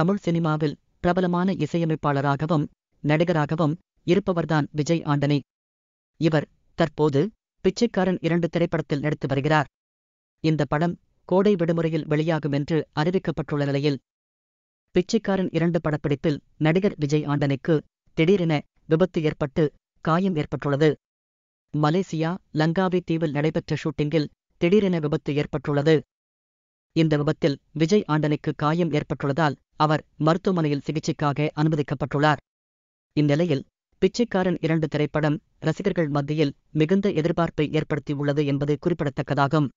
தமிழ் சினிமாவில் பிரபலமான இசையமைப்பாளராகவும் நடிகராகவும் இருப்பவர்தான் விஜய் ஆண்டனி இவர் தற்போது பிச்சைக்காரன் இரண்டு திரைப்படத்தில் நடித்து வருகிறார் இந்த படம் கோடை விடுமுறையில் வெளியாகும் என்று அறிவிக்கப்பட்டுள்ள நிலையில் பிச்சைக்காரன் இரண்டு படப்பிடிப்பில் நடிகர் விஜய் ஆண்டனிக்கு திடீரென விபத்து ஏற்பட்டு காயம் ஏற்பட்டுள்ளது மலேசியா லங்காவி தீவில் நடைபெற்ற ஷூட்டிங்கில் திடீரென விபத்து ஏற்பட்டுள்ளது இந்த விபத்தில் விஜய் ஆண்டனுக்கு காயம் ஏற்பட்டுள்ளதால் அவர் மருத்துவமனையில் சிகிச்சைக்காக அனுமதிக்கப்பட்டுள்ளார் இந்நிலையில் பிச்சைக்காரன் இரண்டு திரைப்படம் ரசிகர்கள் மத்தியில் மிகுந்த எதிர்பார்ப்பை ஏற்படுத்தியுள்ளது என்பது குறிப்பிடத்தக்கதாகும்